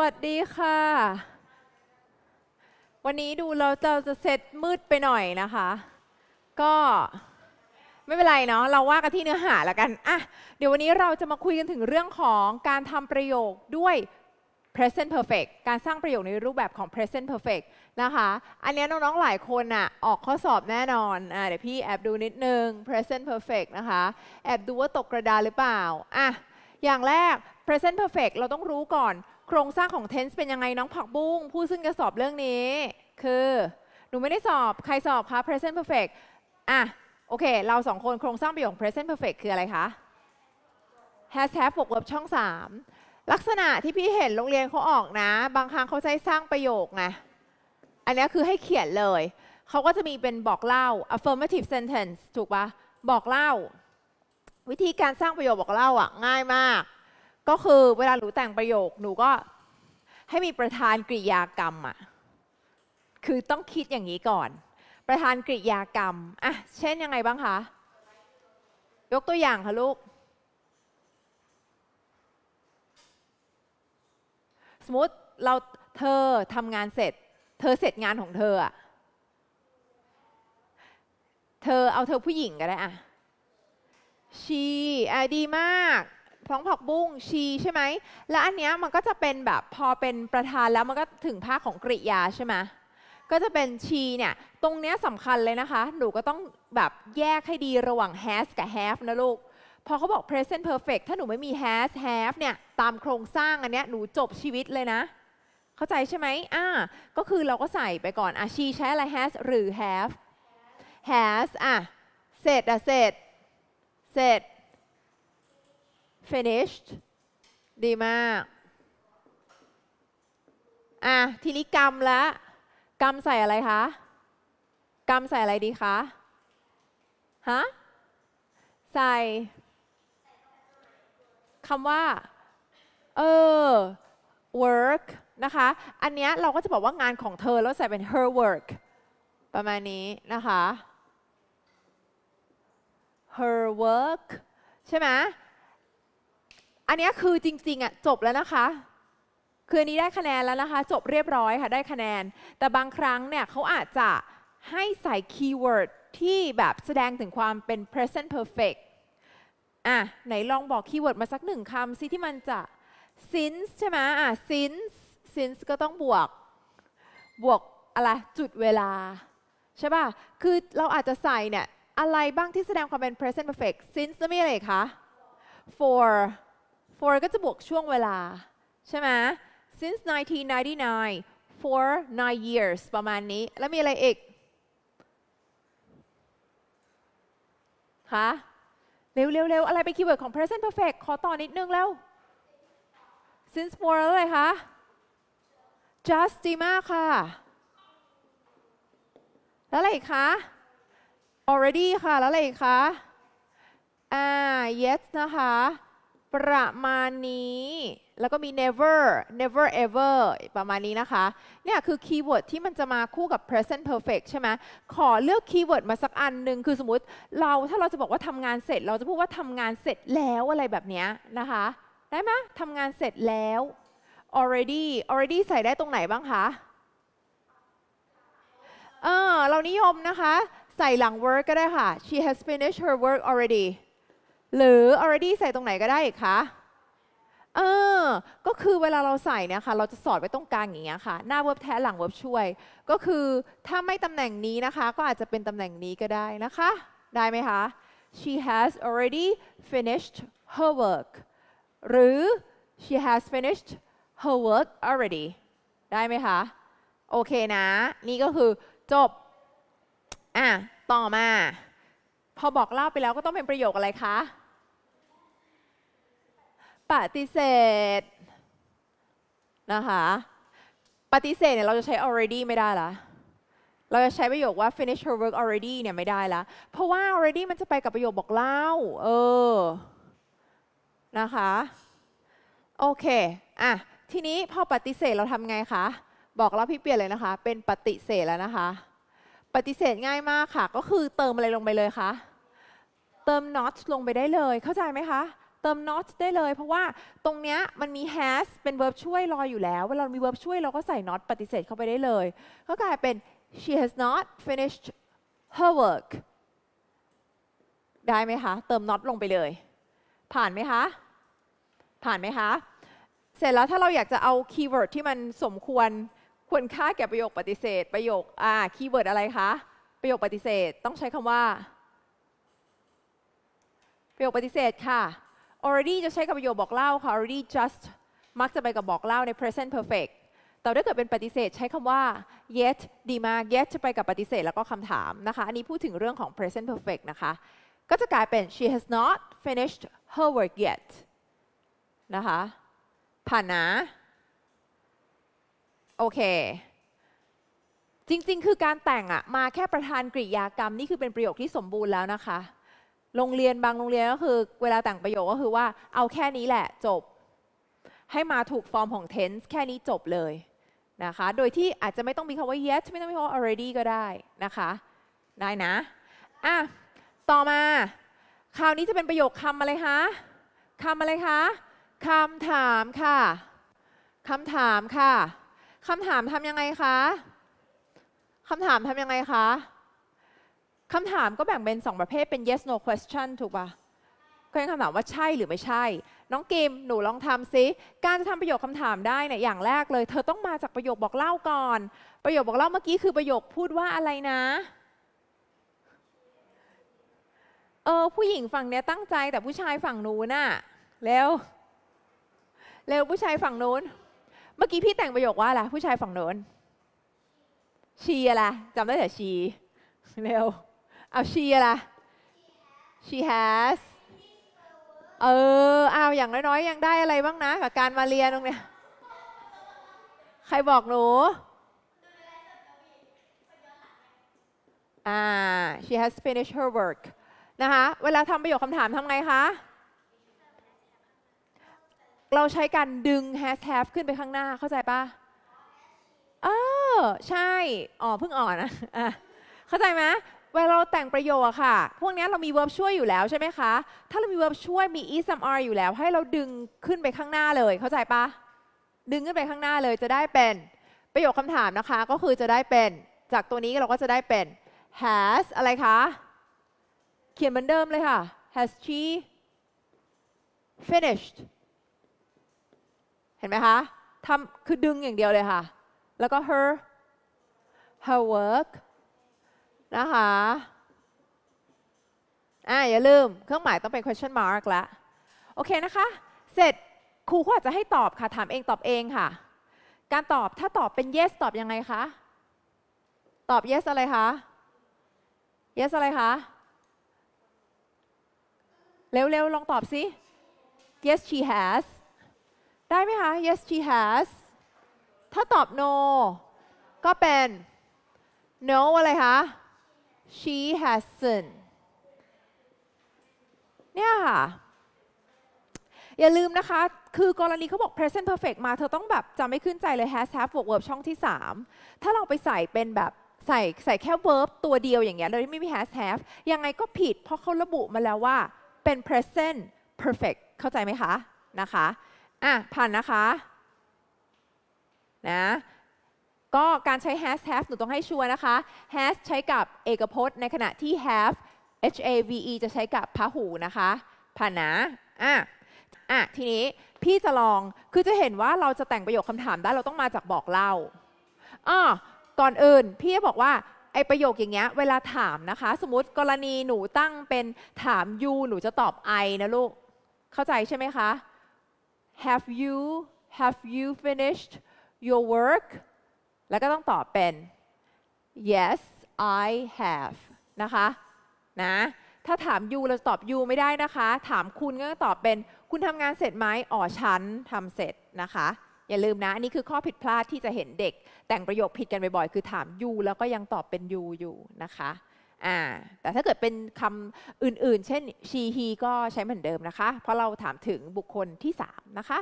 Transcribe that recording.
วัสดีค่ะ วันนี้ดูเราเราจะเซตมืดไปหน่อยนะคะ ก็ไม่เป็นไรเนาะ เราว่ากันที่เนื้อหาแล้วกัน อ่ะ เดี๋ยววันนี้เราจะมาคุยกันถึงเรื่องของการทำประโยคด้วย present perfect การสร้างประโยคในรูปแบบของ present perfect นะคะ อันนี้น้องๆ หลายคนอะออกข้อสอบแน่นอน อ่ะ เดี๋ยวพี่แอบดูนิดนึง present perfect นะคะ แอบดูว่าตกกระดาหรือเปล่า อ่ะ อย่างแรก present perfect เราต้องรู้ก่อนโครงสร้างของ tense เป็นยังไง น้องผักบุ้ง ผู้ซึ่งจะสอบเรื่องนี้ คือ หนูไม่ได้สอบใครสอบคะ present perfect อ่ะ โอเค เราสองคนโครงสร้างประโยค present perfect คืออะไรคะ has have บวกเว็บช่อง 3 ลักษณะที่พี่เห็นโรงเรียนเขาออกนะ บางครั้งเขาใช้สร้างประโยคไงอันนี้คือให้เขียนเลย เขาก็จะมีเป็นบอกเล่า affirmative sentence ถูกปะบอกเล่า วิธีการสร้างประโยคบอกเล่าอ่ะ ง่ายมากก็คือเวลาหนูแต่งประโยคหนูก็ให้มีประธานกริยากรรมอ่ะคือต้องคิดอย่างนี้ก่อน ประธานกริยากรรม อ่ะ เช่นยังไงบ้างคะ ยกตัวอย่างค่ะลูก สมมติเราเธอทำงานเสร็จ เธอเสร็จงานของเธออ่ะเธอเอาเธอผู้หญิงก็ได้อ่ะ she อ่ะดีมากพ้องผักบุ้งชีใช่ไหม แล้วอันเนี้ยมันก็จะเป็นแบบพอเป็นประธานแล้วมันก็ถึงภาคของกริยาใช่ไหม ก็จะเป็นชีเนี่ย ตรงเนี้ยสำคัญเลยนะคะ หนูก็ต้องแบบแยกให้ดีระหว่าง has กับ have นะลูก พอเขาบอก present perfect ถ้าหนูไม่มี has have เนี่ย ตามโครงสร้างอันเนี้ยหนูจบชีวิตเลยนะ เข้าใจใช่ไหม อ่า ก็คือเราก็ใส่ไปก่อนอ่ะ s ใช้อะไร has หรือ have has อ่ะ เสร็จอ่ะ เสร็จเสร็จ finished ดีมากอ่ะทีนี้กรรมลวกรรมใส่อะไรคะ กรรมใส่อะไรดีคะฮะใส่คำว่า เออ work นะคะ อันเนี้ยเราก็จะบอกว่างานของเธอแล้วใส่เป็น her work ประมาณนี้นะคะ her work ใช่ไหมอันนี้คือจริงๆอ่ะจบแล้วนะคะ คืนนี้ได้คะแนน แล้วนะคะ จบเรียบร้อยค่ะได้คะแนน แต่บางครั้งเนี่ยเขาอาจจะให้ใส่คีย์เวิร์ดที่แบบแสดงถึงความเป็น present perfect อ่ะไหนลองบอกคีย์เวิร์ดมาสักหนึ่งคำซิที่มันจะ since ใช่ไหมอ่ะ since since ก็ต้องบวก บวก อะไร จุดเวลา ใช่ป่ะ คือเราอาจจะใส่เนี่ยอะไรบ้างที่แสดงความเป็น present perfect since แล้วมีอะไรคะ for for ก็จะบวกช่วงเวลาใช่ไหม since 1999 for nine years ประมาณนี้ แล้วมีอะไรอีกคะเร็วๆๆอะไรเป็นคีย์เวิร์ดของ present perfect ขอต่อนิดนึงแล้ว since for อะไรคะ just ดีมากค่ะ แล้วอะไรอีกคะ already ค่ะ แล้วอะไรอีกคะอ่า yes นะคะประมาณนี้แล้วก็มี never never ever ประมาณนี้นะคะเนี่ยคือคีย์เวิร์ดที่มันจะมาคู่กับ present perfect ใช่ไหมขอเลือกคีย์เวิร์ดมาสักอันหนึ่งคือสมมติ เราถ้าเราจะบอกว่าทำงานเสร็จเราจะพูดว่าทำงานเสร็จแล้วอะไรแบบนี้นะคะ ได้ไหมทำงานเสร็จแล้ว already already ใส่ได้ตรงไหนบ้างคะ เออ เรานิยมนะคะ ใส่หลัง work ก็ได้ค่ะ she has finished her work already หรือ already ใส่ตรงไหนก็ได้อีกคะเออ ก็คือเวลาเราใส่เนี่ยค่ะเราจะสอดไว้ตรงกลางอย่างเงี้ยค่ะหน้าเวิร์บแท้หลังเวิร์บช่วย ก็คือถ้าไม่ตำแหน่งนี้นะคะ ก็อาจจะเป็นตำแหน่งนี้ก็ได้นะคะได้ไหมคะ she has already finished her work หรือ she has finished her work already ได้ไหมคะโอเคนะนี่ก็คือจบอ่ะต่อมา พอบอกเล่าไปแล้วก็ต้องเป็นประโยคอะไรคะปฏิเสธนะคะ ปฏิเสธเนี่ยเราจะใช้ already ไม่ได้ละเราจะใช้ประโยคว่า finish your work already เนี่ยไม่ได้ละเพราะว่า already มันจะไปกับประโยคบอกเล่าเออนะคะโอเคอ่ะทีนี้พอปฏิเสธเราทำไงคะบอกแล้วพี่เปลี่ยนเลยนะคะ เป็นปฏิเสธแล้วนะคะ ปฏิเสธง่ายมากค่ะ ก็คือเติมอะไรลงไปเลยคะเติม not ลงไปได้เลยเข้าใจไหมคะเติม not ได้เลยเพราะว่าตรงเนี้ยมันมี has เป็น verb ช่วยรออยู่แล้วเวลามี verb ช่วยเราก็ใส่ not ปฏิเสธเข้าไปได้เลยก็กลายเป็น she has not finished her work ได้ไหมคะเติม not ลงไปเลยผ่านไหมคะผ่านไหมคะเสร็จแล้วถ้าเราอยากจะเอาคีย์เวิร์ดที่มันสมควรควรค่าแก่ประโยคปฏิเสธประโยคอ่าคีย์เวิร์ดอะไรคะประโยคปฏิเสธต้องใช้คำว่า ประโยคปฏิเสธค่ะ already จะใช้กับประโยคบอกเล่าค่ะ already just มักจะไปกับบอกเล่าใน present perfect แต่ถ้าเกิดเป็นปฏิเสธใช้คำว่า yet ดีมาก yet จะไปกับปฏิเสธแล้วก็คำถามนะคะ อันนี้พูดถึงเรื่องของ present perfect นะคะ ก็จะกลายเป็น she has not finished her work yet นะคะผ่านนะโอเคจริงๆ คือการแต่งอะมาแค่ประธานกริยากรรมนี่คือเป็นประโยคที่สมบูรณ์แล้วนะคะโรงเรียนบางโรงเรียนก็คือเวลาแต่งประโยคก็คือว่าเอาแค่นี้แหละจบ ให้มาถูกฟอร์มของ tense แค่นี้จบเลยนะคะ โดยที่อาจจะไม่ต้องมีคำว่า yet ไม่ต้องมีคำว่า already ก็ได้นะคะ ได้นะอ่ะต่อมา คราวนี้จะเป็นประโยคคำอะไรคะคำอะไรคะคำถามค่ะคำถามค่ะคำถามทำยังไงคะคำถามทำยังไงคะคำถามก็แบ่งเป็น 2 ประเภทเป็น yes no question ถูกปะก็ยังคำถามว่าใช่หรือไม่ใช่ น้องกิมหนูลองทำซิ การจะทำประโยคคำถามได้เนี่ยอย่างแรกเลย เธอต้องมาจากประโยคบอกเล่าก่อน ประโยคบอกเล่าเมื่อกี้คือประโยคพูดว่าอะไรนะ เออผู้หญิงฝั่งเนี้ยตั้งใจแต่ผู้ชายฝั่งนู้นน่ะแล้วแล้วผู้ชายฝั่งนู้น เมื่อกี้พี่แต่งประโยคว่าอะไรผู้ชายฝั่งนู้น ชีอะไรจำได้แต่ชีเร็วเอา she อะไร she has เออเอาอย่างน้อยๆ ยังได้อะไรบ้างนะกับการมาเรียนตรงเนี้ยใครบอกหนูอ่า she has finished her work นะคะ เวลาทำประโยคคำถามทำไงคะ เราใช้การดึง has have ขึ้นไปข้างหน้า เข้าใจปะเออ ใช่อ๋อเพิ่งอ่อนนะเข้าใจไหมเวลาเราแต่งประโยคอะค่ะ พวกนี้เรามี verb ช่วยอยู่แล้วใช่ไหมคะ ถ้าเรามี verb ช่วยมี is some are อยู่แล้ว ให้เราดึงขึ้นไปข้างหน้าเลย เข้าใจปะดึงขึ้นไปข้างหน้าเลยจะได้เป็นประโยคคำถามนะคะ ก็คือจะได้เป็นจากตัวนี้เราก็จะได้เป็น has อะไรคะ เขียนเหมือนเดิมเลยค่ะ has she finished เห็นไหมคะทำคือดึงอย่างเดียวเลยค่ะ แล้วก็ her her work นะคะอ่าอย่าลืมเครื่องหมายต้องเป็น question mark ละโอเคนะคะ เสร็จครูก็อาจจะให้ตอบค่ะ ถามเองตอบเองค่ะ การตอบถ้าตอบเป็น yes ตอบยังไงคะ ตอบ yes อะไรคะ yes อะไรคะ เร็วๆ ลองตอบสิ yes she has ได้ไหมคะ yes she has ถ้าตอบ no ก็เป็น no อะไรคะ she has sinned เนี่ยค่ะ อย่าลืมนะคะ คือกรณีเขาบอก present perfect มา เธอต้องแบบจำไม่ขึ้นใจเลย has have วก verb ช่องที่3ถ้าเราไปใส่เป็นแบบใส่ใส่แค่ verb ตัวเดียวอย่างเงี้ยโดยที่ไม่มี has have ยังไงก็ผิด เพราะเขาระบุมาแล้วว่าเป็น present perfect เข้าใจไหมคะ นะคะ อ่ะผ่านนะคะ นะก็การใช้ has have หนูต้องให้ชัวร์นะคะ has ใช้กับเอกพจน์ในขณะที่ have h a v e จะใช้กับพหู นะคะผานะอ่ะอ่ะทีนี้พี่จะลองคือจะเห็นว่าเราจะแต่งประโยคคำถามได้เราต้องมาจากบอกเล่าอ้อก่อนอื่น พี่จะบอกว่าไอประโยคอย่างเงี้ยเวลาถามนะคะ สมมติกรณีหนูตั้งเป็นถาม you หนูจะตอบ I นะลูก เข้าใจใช่ไหมคะ have you have you finished your work แล้วก็ต้องตอบเป็น yes I have นะคะ นะ ถ้าถาม you เราตอบ you ไม่ได้นะคะ ถามคุณก็ตอบเป็น คุณทำงานเสร็จไหมอ๋อฉันทำเสร็จนะคะ อย่าลืมนะ อันนี้คือข้อผิดพลาดที่จะเห็นเด็ก แต่งประโยคผิดกันบ่อยๆ คือถาม you แล้วก็ยังตอบเป็น you อยู่นะคะ อ่า แต่ถ้าเกิดเป็นคำอื่นๆ เช่น she he ก็ใช้เหมือนเดิมนะคะ เพราะเราถามถึงบุคคลที่3นะคะ